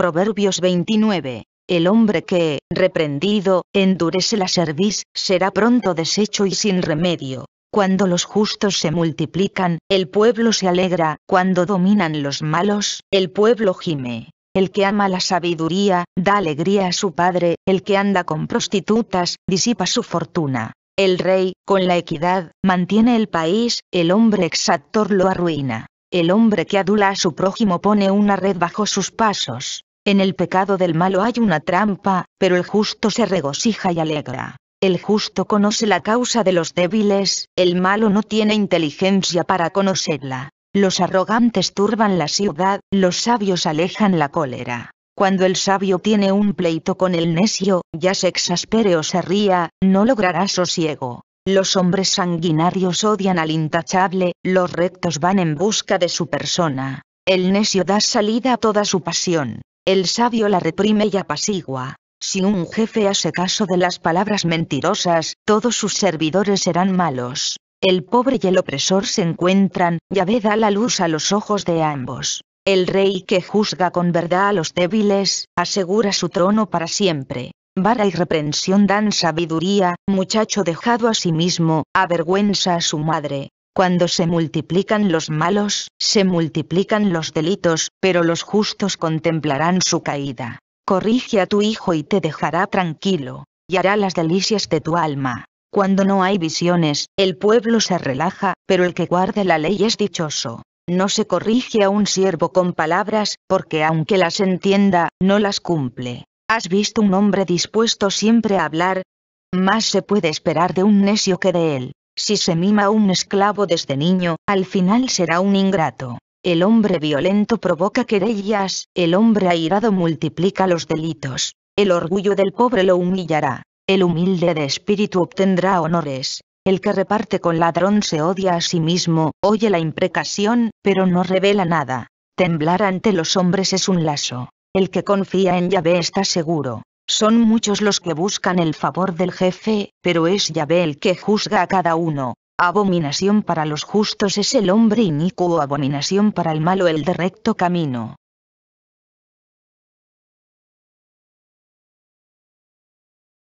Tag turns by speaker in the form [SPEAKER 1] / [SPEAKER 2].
[SPEAKER 1] Proverbios 29. El hombre que, reprendido, endurece la cerviz, será pronto deshecho y sin remedio. Cuando los justos se multiplican, el pueblo se alegra, cuando dominan los malos, el pueblo gime. El que ama la sabiduría, da alegría a su padre, el que anda con prostitutas, disipa su fortuna. El rey, con la equidad, mantiene el país, el hombre exactor lo arruina. El hombre que adula a su prójimo pone una red bajo sus pasos. En el pecado del malo hay una trampa, pero el justo se regocija y alegra. El justo conoce la causa de los débiles, el malo no tiene inteligencia para conocerla. Los arrogantes turban la ciudad, los sabios alejan la cólera. Cuando el sabio tiene un pleito con el necio, ya se exaspere o se ría, no logrará sosiego. Los hombres sanguinarios odian al intachable, los rectos van en busca de su persona. El necio da salida a toda su pasión. El sabio la reprime y apacigua. Si un jefe hace caso de las palabras mentirosas, todos sus servidores serán malos. El pobre y el opresor se encuentran, Yahvé da la luz a los ojos de ambos. El rey que juzga con verdad a los débiles, asegura su trono para siempre. Vara y reprensión dan sabiduría, muchacho dejado a sí mismo, avergüenza a su madre. Cuando se multiplican los malos, se multiplican los delitos, pero los justos contemplarán su caída. Corrige a tu hijo y te dejará tranquilo, y hará las delicias de tu alma. Cuando no hay visiones, el pueblo se relaja, pero el que guarde la ley es dichoso. No se corrige a un siervo con palabras, porque aunque las entienda, no las cumple. ¿Has visto un hombre dispuesto siempre a hablar? Más se puede esperar de un necio que de él. Si se mima a un esclavo desde niño, al final será un ingrato. El hombre violento provoca querellas, el hombre airado multiplica los delitos. El orgullo del pobre lo humillará. El humilde de espíritu obtendrá honores. El que reparte con ladrón se odia a sí mismo, oye la imprecación, pero no revela nada. Temblar ante los hombres es un lazo. El que confía en Yahvé está seguro. Son muchos los que buscan el favor del jefe, pero es Yahvé el que juzga a cada uno. Abominación para los justos es el hombre inicuo, abominación para el malo el de recto camino.